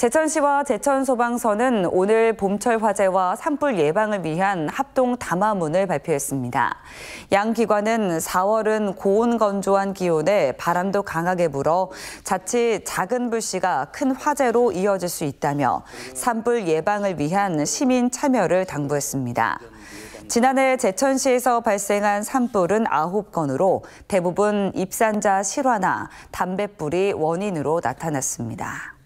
제천시와 제천소방서는 오늘 봄철 화재와 산불 예방을 위한 합동 담화문을 발표했습니다. 양 기관은 4월은 고온 건조한 기온에 바람도 강하게 불어 자칫 작은 불씨가 큰 화재로 이어질 수 있다며 산불 예방을 위한 시민 참여를 당부했습니다. 지난해 제천시에서 발생한 산불은 9건으로 대부분 입산자 실화나 담뱃불이 원인으로 나타났습니다.